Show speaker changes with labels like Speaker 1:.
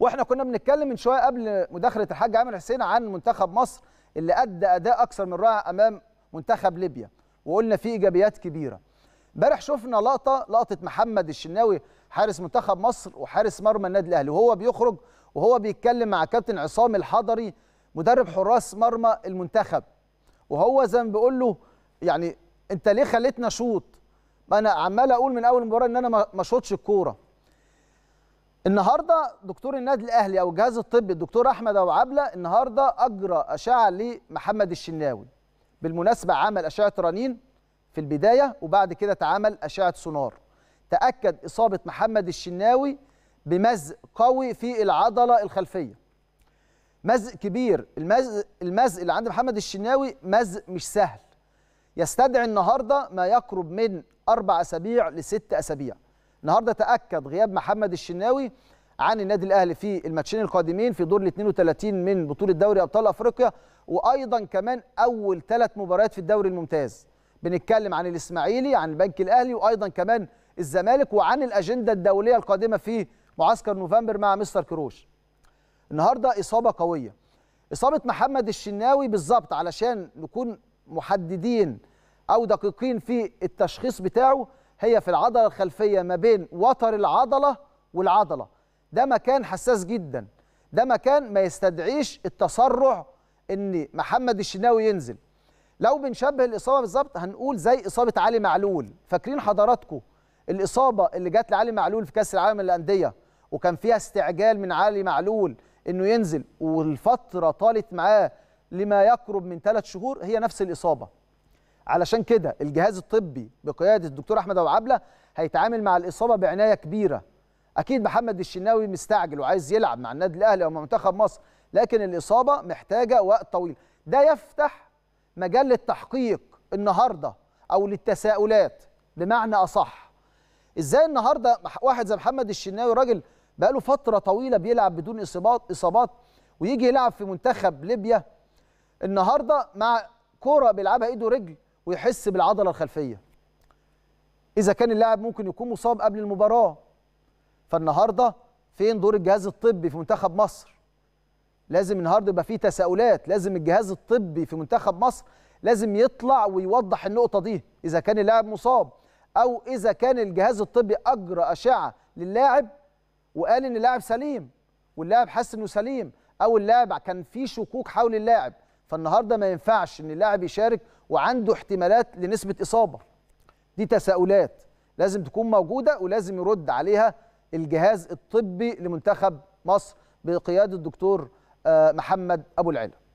Speaker 1: واحنا كنا بنتكلم من شويه قبل مداخله الحاج عامر حسين عن منتخب مصر اللي ادى اداء اكثر من رائع امام منتخب ليبيا وقلنا في ايجابيات كبيره امبارح شفنا لقطه لقطه محمد الشناوي حارس منتخب مصر وحارس مرمى النادي الاهلي وهو بيخرج وهو بيتكلم مع كابتن عصام الحضري مدرب حراس مرمى المنتخب وهو زي ما بيقول له يعني انت ليه خليتنا شوط ما انا عمال اقول من اول المباراه ان انا ما اشوطش الكوره النهارده دكتور النادي الاهلي او الجهاز الطبي الدكتور احمد ابو عبله النهارده اجرى اشعه لمحمد الشناوي بالمناسبه عمل اشعه رنين في البدايه وبعد كده اتعمل اشعه سونار تاكد اصابه محمد الشناوي بمزق قوي في العضله الخلفيه مزق كبير المزق المزق اللي عند محمد الشناوي مزق مش سهل يستدعي النهارده ما يقرب من اربع اسابيع لست اسابيع النهارده تاكد غياب محمد الشناوي عن النادي الاهلي في الماتشين القادمين في دور ال 32 من بطوله دوري ابطال افريقيا وايضا كمان اول ثلاث مباريات في الدوري الممتاز بنتكلم عن الاسماعيلي عن البنك الاهلي وايضا كمان الزمالك وعن الاجنده الدوليه القادمه في معسكر نوفمبر مع مستر كروش النهارده اصابه قويه اصابه محمد الشناوي بالظبط علشان نكون محددين او دقيقين في التشخيص بتاعه هي في العضله الخلفيه ما بين وتر العضله والعضله ده مكان حساس جدا ده مكان ما يستدعيش التسرع ان محمد الشناوي ينزل لو بنشبه الاصابه بالظبط هنقول زي اصابه علي معلول فاكرين حضراتكم الاصابه اللي جت لعلي معلول في كاس العالم للانديه وكان فيها استعجال من علي معلول انه ينزل والفتره طالت معاه لما يقرب من ثلاث شهور هي نفس الاصابه علشان كده الجهاز الطبي بقياده الدكتور احمد ابو عبله هيتعامل مع الاصابه بعنايه كبيره اكيد محمد الشناوي مستعجل وعايز يلعب مع النادي الاهلي او مع منتخب مصر لكن الاصابه محتاجه وقت طويل ده يفتح مجال للتحقيق النهارده او للتساؤلات بمعنى اصح ازاي النهارده واحد زي محمد الشناوي راجل بقاله فتره طويله بيلعب بدون اصابات اصابات ويجي يلعب في منتخب ليبيا النهارده مع كوره بيلعبها ايده رجل ويحس بالعضله الخلفيه اذا كان اللاعب ممكن يكون مصاب قبل المباراه فالنهارده فين دور الجهاز الطبي في منتخب مصر لازم النهارده يبقى فيه تساؤلات لازم الجهاز الطبي في منتخب مصر لازم يطلع ويوضح النقطه دي اذا كان اللاعب مصاب او اذا كان الجهاز الطبي اجرى اشعه للاعب وقال ان اللاعب سليم واللاعب حس انه سليم او اللاعب كان في شكوك حول اللاعب فالنهارده ما ينفعش ان اللاعب يشارك وعنده احتمالات لنسبه اصابه دي تساؤلات لازم تكون موجوده ولازم يرد عليها الجهاز الطبي لمنتخب مصر بقياده الدكتور آه، محمد ابو العلا